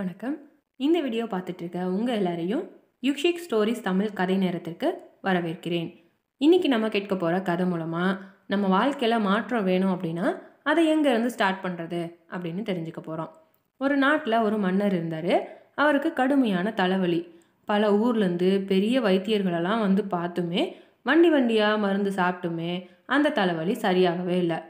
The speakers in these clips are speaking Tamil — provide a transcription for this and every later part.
வணக்கம் இந்த வீடியோ பார்த்துட்ருக்க உங்கள் எல்லாரையும் யுக்ஷிக் ஸ்டோரிஸ் தமிழ் கதை நேரத்திற்கு வரவேற்கிறேன் இன்றைக்கி நம்ம கேட்க போகிற கதை மூலமாக நம்ம வாழ்க்கையில் மாற்றம் வேணும் அப்படின்னா அதை எங்கேருந்து ஸ்டார்ட் பண்ணுறது அப்படின்னு தெரிஞ்சுக்க போகிறோம் ஒரு நாட்டில் ஒரு மன்னர் இருந்தார் அவருக்கு கடுமையான தலைவலி பல ஊர்லேருந்து பெரிய வைத்தியர்களெல்லாம் வந்து பார்த்துமே வண்டி வண்டியாக மருந்து சாப்பிட்டுமே அந்த தலைவலி சரியாகவே இல்லை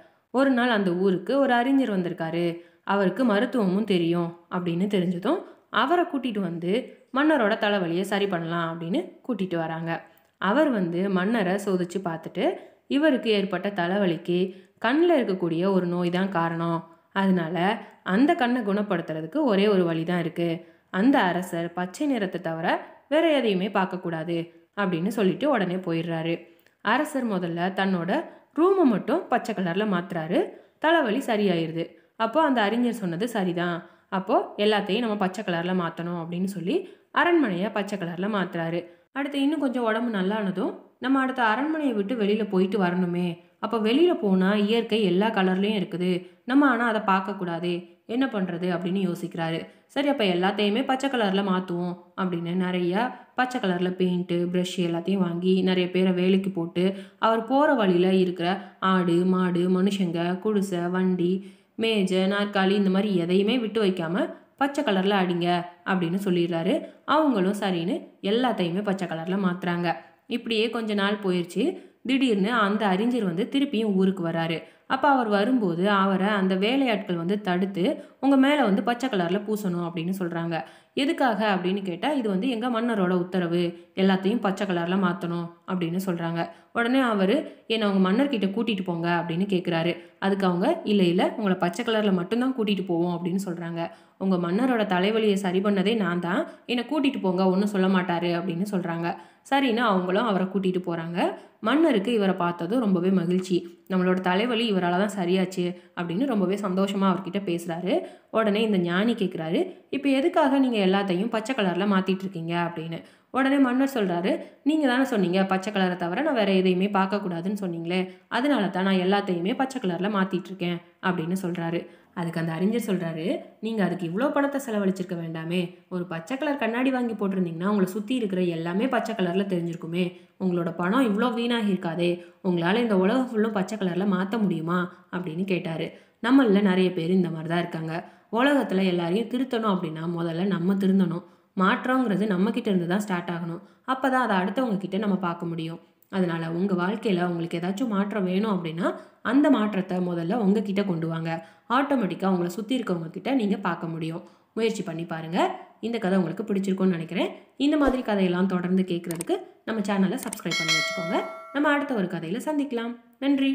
ஒரு நாள் அந்த ஊருக்கு ஒரு அறிஞர் வந்திருக்காரு அவருக்கு மருத்துவமும் தெரியும் அப்படின்னு தெரிஞ்சதும் அவரை கூட்டிகிட்டு வந்து மன்னரோட தலைவலியை சரி பண்ணலாம் அப்படின்னு கூட்டிகிட்டு வராங்க அவர் வந்து மன்னரை சோதித்து பார்த்துட்டு இவருக்கு ஏற்பட்ட தலைவலிக்கு கண்ணில் இருக்கக்கூடிய ஒரு நோய் தான் காரணம் அதனால அந்த கண்ணை குணப்படுத்துறதுக்கு ஒரே ஒரு வழி தான் இருக்குது அந்த அரசர் பச்சை நிறத்தை தவிர வேற எதையுமே பார்க்கக்கூடாது அப்படின்னு சொல்லிட்டு உடனே போயிடுறாரு அரசர் முதல்ல தன்னோட ரூமை மட்டும் பச்சை கலரில் மாற்றுறாரு தலைவலி சரியாயிருது அப்போது அந்த அறிஞர் சொன்னது சரிதான் அப்போது எல்லாத்தையும் நம்ம பச்சை கலரில் மாற்றணும் அப்படின்னு சொல்லி அரண்மனையை பச்சை கலரில் மாற்றுறாரு அடுத்து இன்னும் கொஞ்சம் உடம்பு நல்லானதும் நம்ம அடுத்த அரண்மனையை விட்டு வெளியில் போயிட்டு வரணுமே அப்போ வெளியில் போனால் இயற்கை எல்லா கலர்லேயும் இருக்குது நம்ம ஆனால் அதை பார்க்கக்கூடாது என்ன பண்ணுறது அப்படின்னு யோசிக்கிறாரு சரி அப்போ எல்லாத்தையுமே பச்சை கலரில் மாற்றுவோம் அப்படின்னு நிறையா பச்சை கலரில் பெயிண்ட்டு ப்ரஷ் எல்லாத்தையும் வாங்கி நிறைய பேரை வேலைக்கு போட்டு அவர் போகிற வழியில் இருக்கிற ஆடு மாடு மனுஷங்க குடிசை வண்டி மேஜ நாற்காலி இந்த மாதிரி எதையுமே விட்டு வைக்காமல் பச்சை கலரில் அடிங்க அப்படின்னு சொல்லிடுறாரு அவங்களும் சரின்னு எல்லாத்தையுமே பச்சை கலரில் மாற்றுறாங்க இப்படியே கொஞ்ச நாள் போயிடுச்சு திடீர்னு அந்த அறிஞர் வந்து திருப்பியும் ஊருக்கு வராரு அப்போ அவர் வரும்போது அவரை அந்த வேலையாட்கள் வந்து தடுத்து உங்கள் மேலே வந்து பச்சை கலரில் பூசணும் அப்படின்னு சொல்கிறாங்க எதுக்காக அப்படின்னு கேட்டால் இது வந்து எங்கள் மன்னரோட உத்தரவு எல்லாத்தையும் பச்சை கலரில் மாற்றணும் அப்படின்னு சொல்கிறாங்க உடனே அவர் என்னை அவங்க மன்னர்கிட்ட கூட்டிகிட்டு போங்க அப்படின்னு கேட்குறாரு அதுக்கு அவங்க இல்லை இல்லை உங்களை பச்சை கலரில் மட்டும்தான் கூட்டிகிட்டு போவோம் அப்படின்னு சொல்கிறாங்க உங்கள் மன்னரோட தலைவலியை சரி பண்ணதே நான் தான் என்னை கூட்டிகிட்டு போங்க ஒன்றும் சொல்ல மாட்டார் அப்படின்னு சொல்கிறாங்க சரின்னு அவங்களும் அவரை கூட்டிகிட்டு போகிறாங்க மன்னருக்கு இவரை பார்த்ததும் ரொம்பவே மகிழ்ச்சி நம்மளோட தலைவலி இவரால் தான் சரியாச்சு அப்படின்னு ரொம்பவே சந்தோஷமாக அவர்கிட்ட பேசுகிறாரு உடனே இந்த ஞானி கேட்குறாரு இப்போ எதுக்காக நீங்கள் எல்லாத்தையும் பச்சை கலரில் மாற்றிட்டு இருக்கீங்க அப்படின்னு உடனே மன்னர் சொல்கிறாரு நீங்கள் தானே சொன்னீங்க பச்சை கலரை தவிர நான் வேறு எதையுமே பார்க்கக்கூடாதுன்னு சொன்னீங்களே அதனால தான் நான் எல்லாத்தையுமே பச்சை கலரில் மாற்றிட்டுருக்கேன் அப்படின்னு சொல்கிறாரு அதுக்கு அந்த அறிஞர் சொல்கிறாரு நீங்கள் அதுக்கு இவ்வளோ பணத்தை செலவழிச்சிருக்க வேண்டாமே ஒரு பச்சை கலர் கண்ணாடி வாங்கி போட்டிருந்தீங்கன்னா உங்களை சுற்றி இருக்கிற எல்லாமே பச்சை கலரில் தெரிஞ்சிருக்குமே உங்களோட பணம் இவ்வளோ வீணாகி இருக்காதே உங்களால் இந்த உலகம் ஃபுல்லும் பச்சை கலரில் மாற்ற முடியுமா அப்படின்னு கேட்டார் நம்மளில் நிறைய பேர் இந்த மாதிரி தான் இருக்காங்க உலகத்தில் எல்லாரையும் திருத்தணும் அப்படின்னா முதல்ல நம்ம திருந்தணும் மாற்றங்கிறது நம்மக்கிட்ட இருந்து தான் ஸ்டார்ட் ஆகணும் அப்போ தான் அதை அடுத்தவங்க கிட்டே நம்ம பார்க்க முடியும் அதனால் உங்கள் வாழ்க்கையில் உங்களுக்கு ஏதாச்சும் மாற்றம் வேணும் அப்படின்னா அந்த மாற்றத்தை முதல்ல உங்ககிட்ட கொண்டு வாங்க ஆட்டோமேட்டிக்காக உங்களை சுற்றி இருக்கவங்க கிட்ட நீங்கள் பார்க்க முடியும் முயற்சி பண்ணி பாருங்கள் இந்த கதை உங்களுக்கு பிடிச்சிருக்கும்னு நினைக்கிறேன் இந்த மாதிரி கதையெல்லாம் தொடர்ந்து கேட்குறதுக்கு நம்ம சேனலை சப்ஸ்கிரைப் பண்ணி வச்சுக்கோங்க நம்ம அடுத்த ஒரு கதையில் சந்திக்கலாம் நன்றி